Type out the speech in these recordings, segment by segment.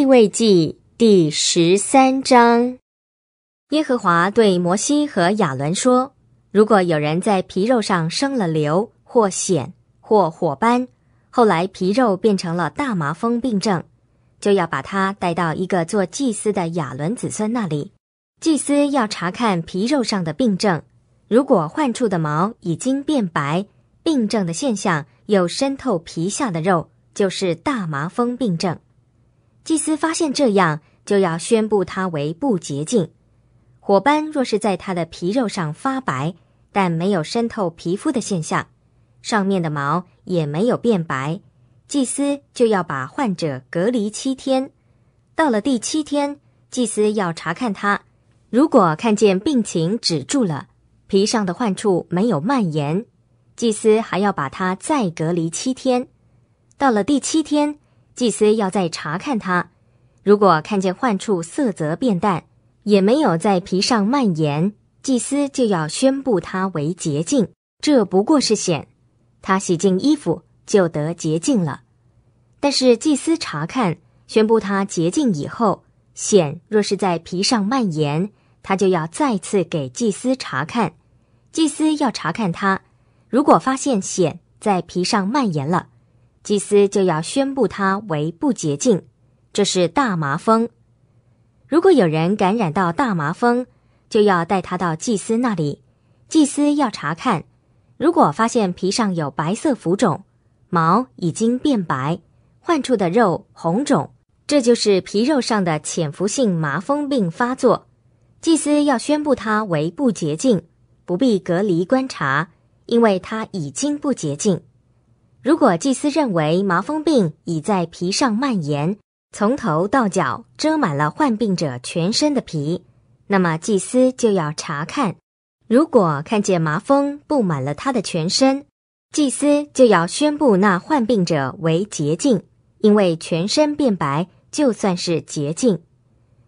立位记第十三章，耶和华对摩西和亚伦说：“如果有人在皮肉上生了瘤或癣或火斑，后来皮肉变成了大麻风病症，就要把他带到一个做祭司的亚伦子孙那里。祭司要查看皮肉上的病症，如果患处的毛已经变白，病症的现象有渗透皮下的肉，就是大麻风病症。”祭司发现这样，就要宣布他为不洁净。火斑若是在他的皮肉上发白，但没有渗透皮肤的现象，上面的毛也没有变白，祭司就要把患者隔离七天。到了第七天，祭司要查看他，如果看见病情止住了，皮上的患处没有蔓延，祭司还要把他再隔离七天。到了第七天。祭司要再查看他，如果看见患处色泽变淡，也没有在皮上蔓延，祭司就要宣布他为洁净。这不过是癣，他洗净衣服就得洁净了。但是祭司查看、宣布他洁净以后，癣若是在皮上蔓延，他就要再次给祭司查看。祭司要查看他，如果发现癣在皮上蔓延了。祭司就要宣布他为不洁净，这是大麻风。如果有人感染到大麻风，就要带他到祭司那里。祭司要查看，如果发现皮上有白色浮肿，毛已经变白，患处的肉红肿，这就是皮肉上的潜伏性麻风病发作。祭司要宣布他为不洁净，不必隔离观察，因为他已经不洁净。如果祭司认为麻风病已在皮上蔓延，从头到脚遮满了患病者全身的皮，那么祭司就要查看。如果看见麻风布满了他的全身，祭司就要宣布那患病者为洁净，因为全身变白就算是洁净。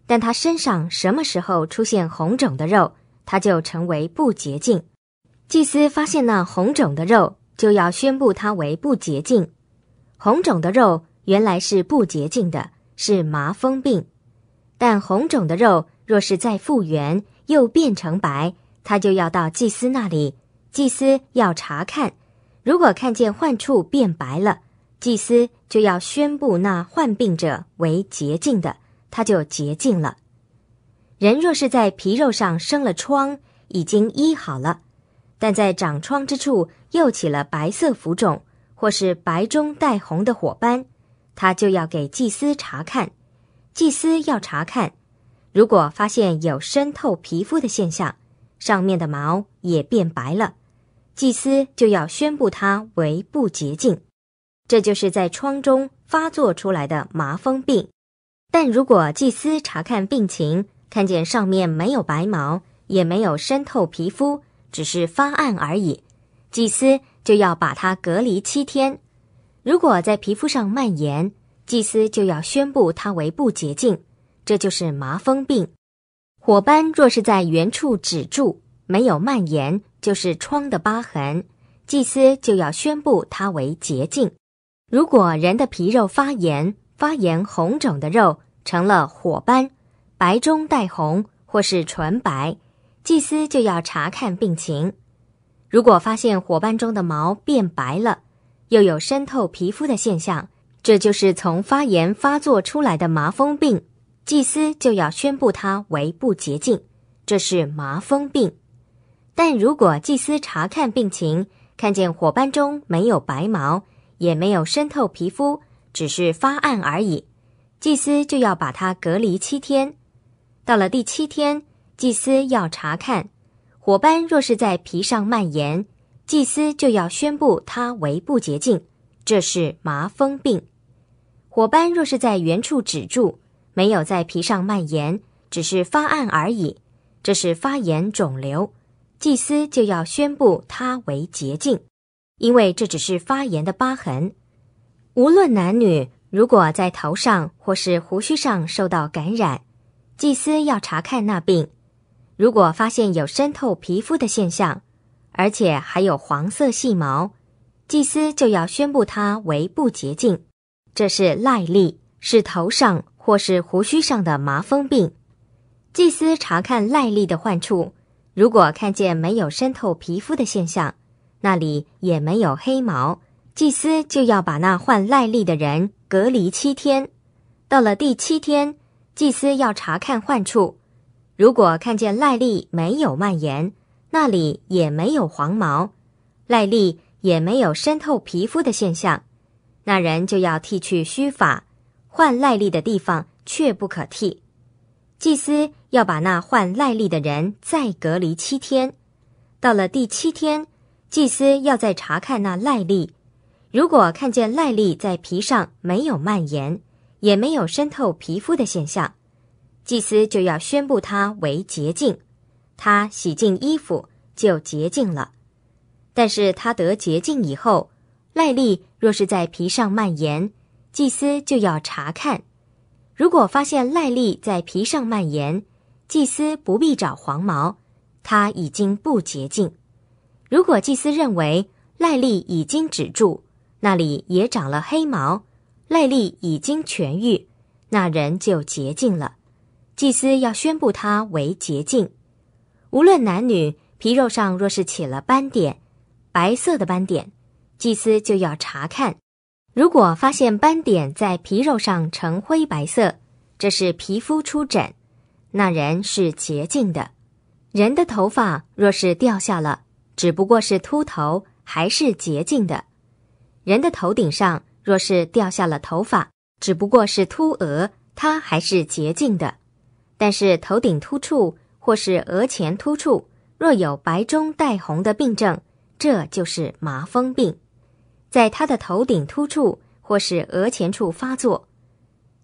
但他身上什么时候出现红肿的肉，他就成为不洁净。祭司发现那红肿的肉。就要宣布它为不洁净。红肿的肉原来是不洁净的，是麻风病。但红肿的肉若是再复原，又变成白，他就要到祭司那里。祭司要查看，如果看见患处变白了，祭司就要宣布那患病者为洁净的，他就洁净了。人若是在皮肉上生了疮，已经医好了。但在长疮之处又起了白色浮肿，或是白中带红的火斑，他就要给祭司查看。祭司要查看，如果发现有渗透皮肤的现象，上面的毛也变白了，祭司就要宣布它为不洁净。这就是在疮中发作出来的麻风病。但如果祭司查看病情，看见上面没有白毛，也没有渗透皮肤。只是发暗而已，祭司就要把它隔离七天。如果在皮肤上蔓延，祭司就要宣布它为不洁净，这就是麻风病。火斑若是在原处止住，没有蔓延，就是疮的疤痕，祭司就要宣布它为洁净。如果人的皮肉发炎，发炎红肿的肉成了火斑，白中带红或是纯白。祭司就要查看病情，如果发现伙伴中的毛变白了，又有渗透皮肤的现象，这就是从发炎发作出来的麻风病。祭司就要宣布它为不洁净，这是麻风病。但如果祭司查看病情，看见伙伴中没有白毛，也没有渗透皮肤，只是发暗而已，祭司就要把它隔离七天。到了第七天。祭司要查看火斑，若是在皮上蔓延，祭司就要宣布它为不洁净，这是麻风病；火斑若是在原处止住，没有在皮上蔓延，只是发暗而已，这是发炎肿瘤，祭司就要宣布它为洁净，因为这只是发炎的疤痕。无论男女，如果在头上或是胡须上受到感染，祭司要查看那病。如果发现有渗透皮肤的现象，而且还有黄色细毛，祭司就要宣布它为不洁净。这是癞痢，是头上或是胡须上的麻风病。祭司查看癞痢的患处，如果看见没有渗透皮肤的现象，那里也没有黑毛，祭司就要把那患癞痢的人隔离七天。到了第七天，祭司要查看患处。如果看见赖痢没有蔓延，那里也没有黄毛，赖痢也没有渗透皮肤的现象，那人就要剃去须发，换赖痢的地方却不可剃。祭司要把那换赖痢的人再隔离七天。到了第七天，祭司要再查看那赖痢，如果看见赖痢在皮上没有蔓延，也没有渗透皮肤的现象。祭司就要宣布他为洁净，他洗净衣服就洁净了。但是他得洁净以后，赖利若是在皮上蔓延，祭司就要查看。如果发现赖利在皮上蔓延，祭司不必找黄毛，他已经不洁净。如果祭司认为赖利已经止住，那里也长了黑毛，赖利已经痊愈，那人就洁净了。祭司要宣布他为洁净。无论男女，皮肉上若是起了斑点，白色的斑点，祭司就要查看。如果发现斑点在皮肉上呈灰白色，这是皮肤出疹，那人是洁净的。人的头发若是掉下了，只不过是秃头，还是洁净的。人的头顶上若是掉下了头发，只不过是秃额，他还是洁净的。但是头顶突出或是额前突出，若有白中带红的病症，这就是麻风病，在他的头顶突出或是额前处发作，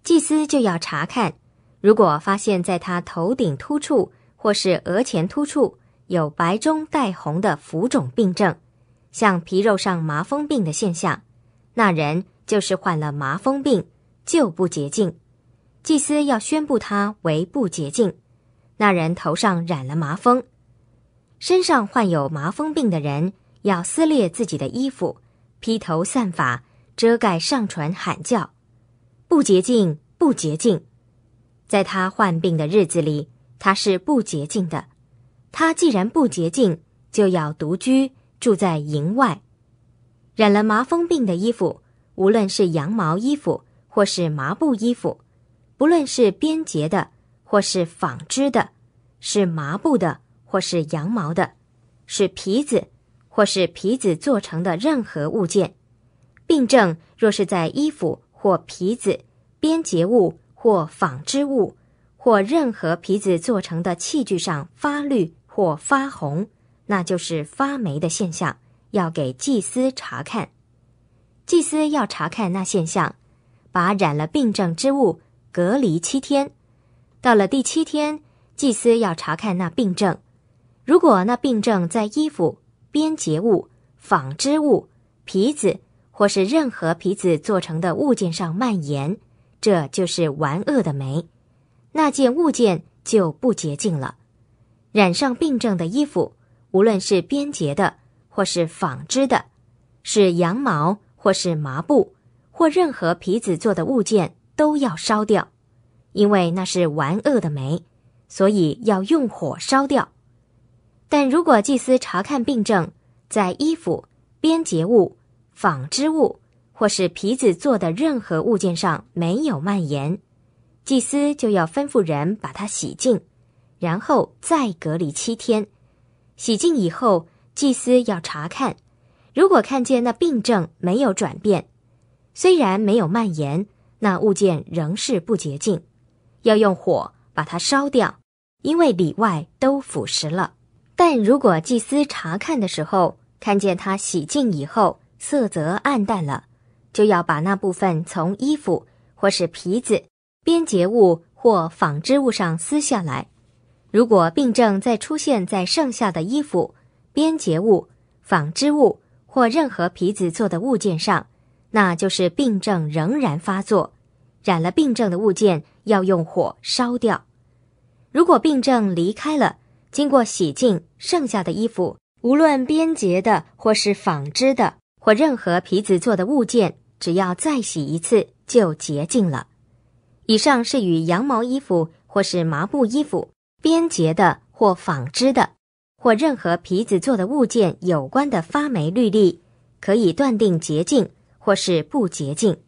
祭司就要查看。如果发现在他头顶突出或是额前突出有白中带红的浮肿病症，像皮肉上麻风病的现象，那人就是患了麻风病，就不洁净。祭司要宣布他为不洁净。那人头上染了麻风，身上患有麻风病的人要撕裂自己的衣服，披头散发，遮盖上船喊叫：“不洁净，不洁净！”在他患病的日子里，他是不洁净的。他既然不洁净，就要独居住在营外。染了麻风病的衣服，无论是羊毛衣服或是麻布衣服。不论是编结的，或是纺织的，是麻布的，或是羊毛的，是皮子，或是皮子做成的任何物件，病症若是在衣服或皮子、编结物或纺织物或任何皮子做成的器具上发绿或发红，那就是发霉的现象，要给祭司查看。祭司要查看那现象，把染了病症之物。隔离七天，到了第七天，祭司要查看那病症。如果那病症在衣服、编结物、纺织物、皮子或是任何皮子做成的物件上蔓延，这就是完恶的霉，那件物件就不洁净了。染上病症的衣服，无论是编结的或是纺织的，是羊毛或是麻布或任何皮子做的物件。都要烧掉，因为那是完恶的煤，所以要用火烧掉。但如果祭司查看病症，在衣服、编结物、纺织物或是皮子做的任何物件上没有蔓延，祭司就要吩咐人把它洗净，然后再隔离七天。洗净以后，祭司要查看，如果看见那病症没有转变，虽然没有蔓延。那物件仍是不洁净，要用火把它烧掉，因为里外都腐蚀了。但如果祭司查看的时候看见它洗净以后色泽暗淡了，就要把那部分从衣服或是皮子、编结物或纺织物上撕下来。如果病症再出现在剩下的衣服、编结物、纺织物或任何皮子做的物件上，那就是病症仍然发作，染了病症的物件要用火烧掉。如果病症离开了，经过洗净，剩下的衣服，无论编结的或是纺织的，或任何皮子做的物件，只要再洗一次就洁净了。以上是与羊毛衣服或是麻布衣服编结的或纺织的或任何皮子做的物件有关的发霉律例，可以断定洁净。或是不洁净。